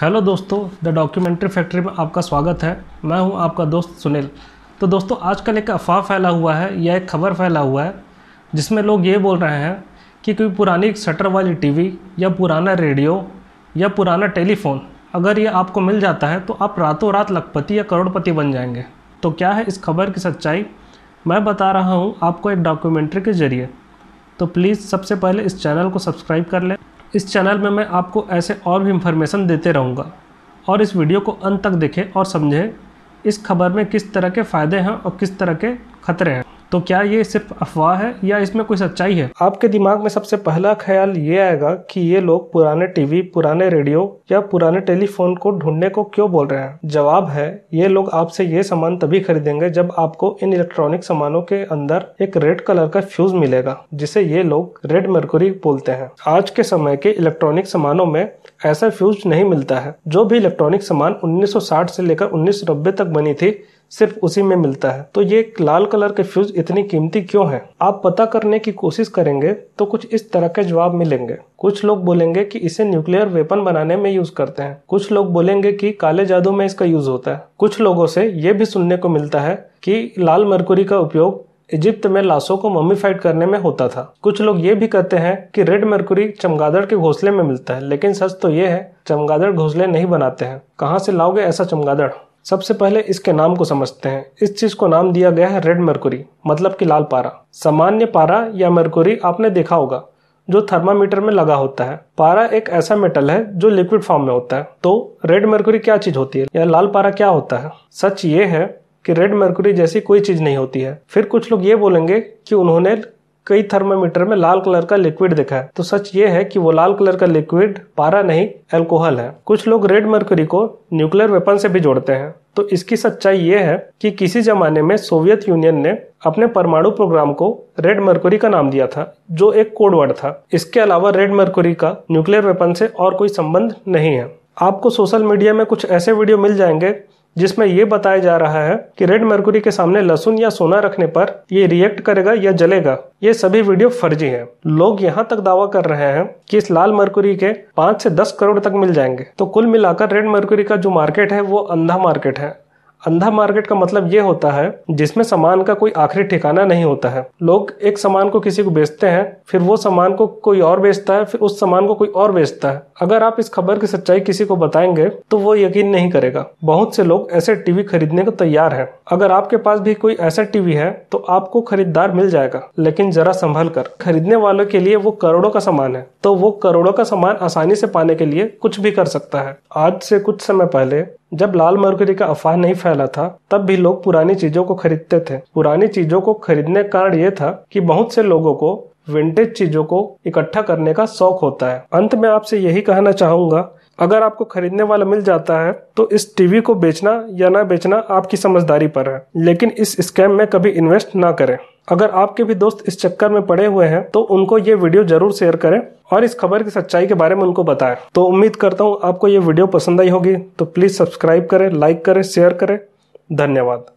Hello दोस्तों the documentary factory में आपका स्वागत है मैं हूं आपका दोस्त सुनील तो दोस्तों आजकल एक अफवाह फैला हुआ है या एक खबर फैला हुआ है जिसमें लोग ये बोल रहे हैं कि कोई पुरानी शटर वाली टीवी या पुराना रेडियो या पुराना टेलीफोन अगर ये आपको मिल जाता है तो आप रातों रात लखपति या करोड़पति बन जाएंगे तो क्या है इस खबर की सच्चाई मैं बता रहा हूँ आपको एक डॉक्यूमेंट्री के ज़रिए तो प्लीज़ सबसे पहले इस चैनल को सब्सक्राइब कर लें इस चैनल में मैं आपको ऐसे और भी इन्फॉर्मेशन देते रहूँगा और इस वीडियो को अंत तक देखें और समझें इस खबर में किस तरह के फ़ायदे हैं और किस तरह के खतरे हैं तो क्या ये सिर्फ अफवाह है या इसमें कोई सच्चाई है आपके दिमाग में सबसे पहला ख्याल ये आएगा कि ये लोग पुराने टीवी पुराने रेडियो या पुराने टेलीफोन को ढूंढने को क्यों बोल रहे हैं जवाब है ये लोग आपसे ये सामान तभी खरीदेंगे जब आपको इन इलेक्ट्रॉनिक सामानों के अंदर एक रेड कलर का फ्यूज मिलेगा जिसे ये लोग रेड मर्कुरी बोलते हैं आज के समय के इलेक्ट्रॉनिक सामानों में ऐसा फ्यूज नहीं मिलता है जो भी इलेक्ट्रॉनिक सामान 1960 से लेकर उन्नीस तक बनी थी सिर्फ उसी में मिलता है तो ये लाल कलर के फ्यूज इतनी कीमती क्यों है आप पता करने की कोशिश करेंगे तो कुछ इस तरह के जवाब मिलेंगे कुछ लोग बोलेंगे कि इसे न्यूक्लियर वेपन बनाने में यूज करते हैं कुछ लोग बोलेंगे कि काले जादू में इसका यूज होता है कुछ लोगों से ये भी सुनने को मिलता है कि लाल मरकुरी का उपयोग इजिप्त में लाशों को मम्मीफाइड करने में होता था कुछ लोग ये भी कहते हैं कि रेड मरकुरी चमगादड़ के घोंसले में मिलता है लेकिन सच तो ये है चमगादड़ घोंसले नहीं बनाते हैं कहाँ से लाओगे ऐसा चमगादड़ सबसे पहले इसके नाम को समझते हैं इस चीज को नाम दिया गया है रेड मरकुरी मतलब कि लाल पारा सामान्य पारा या मरकुरी आपने देखा होगा जो थर्मामीटर में लगा होता है पारा एक ऐसा मेटल है जो लिक्विड फॉर्म में होता है तो रेड मरकुरी क्या चीज होती है या लाल पारा क्या होता है सच ये है कि रेड मरकुरी जैसी कोई चीज नहीं होती है फिर कुछ लोग ये बोलेंगे कि उन्होंने कई थर्मामीटर में लाल कलर का लिक्विड दिखा है तो सच ये है कि वो लाल कलर का लिक्विड पारा नहीं एल्कोहल है कुछ लोग रेड मर्करी को न्यूक्लियर वेपन से भी जोड़ते हैं तो इसकी सच्चाई ये है कि किसी जमाने में सोवियत यूनियन ने अपने परमाणु प्रोग्राम को रेड मर्कुरी का नाम दिया था जो एक कोडवर्ड था इसके अलावा रेड मर्कुरी का न्यूक्लियर वेपन से और कोई संबंध नहीं है आपको सोशल मीडिया में कुछ ऐसे वीडियो मिल जाएंगे जिसमें यह बताया जा रहा है कि रेड मर्कुरी के सामने लहसुन या सोना रखने पर ये रिएक्ट करेगा या जलेगा ये सभी वीडियो फर्जी हैं। लोग यहाँ तक दावा कर रहे हैं कि इस लाल मर्कुरी के पांच से दस करोड़ तक मिल जाएंगे तो कुल मिलाकर रेड मर्कुरी का जो मार्केट है वो अंधा मार्केट है अंधा मार्केट का मतलब ये होता है जिसमें सामान का कोई आखिरी ठिकाना नहीं होता है लोग एक सामान को किसी को बेचते हैं फिर वो सामान को कोई और बेचता है फिर उस सामान को कोई और बेचता है अगर आप इस खबर की सच्चाई किसी को बताएंगे तो वो यकीन नहीं करेगा बहुत से लोग ऐसे टीवी खरीदने को तैयार है अगर आपके पास भी कोई ऐसा टीवी है तो आपको खरीदार मिल जाएगा लेकिन जरा संभल कर खरीदने वालों के लिए वो करोड़ों का सामान है तो वो करोड़ों का सामान आसानी से पाने के लिए कुछ भी कर सकता है आज से कुछ समय पहले जब लाल मरकरी का अफवाह नहीं फैला था तब भी लोग पुरानी चीजों को खरीदते थे पुरानी चीजों को खरीदने का कारण ये था कि बहुत से लोगों को विंटेज चीजों को इकट्ठा करने का शौक होता है अंत में आपसे यही कहना चाहूंगा अगर आपको खरीदने वाला मिल जाता है तो इस टीवी को बेचना या ना बेचना आपकी समझदारी पर है लेकिन इस स्कैम में कभी इन्वेस्ट ना करें अगर आपके भी दोस्त इस चक्कर में पड़े हुए हैं तो उनको ये वीडियो जरूर शेयर करें और इस खबर की सच्चाई के बारे में उनको बताएं तो उम्मीद करता हूँ आपको ये वीडियो पसंद आई होगी तो प्लीज़ सब्सक्राइब करें लाइक करें शेयर करें धन्यवाद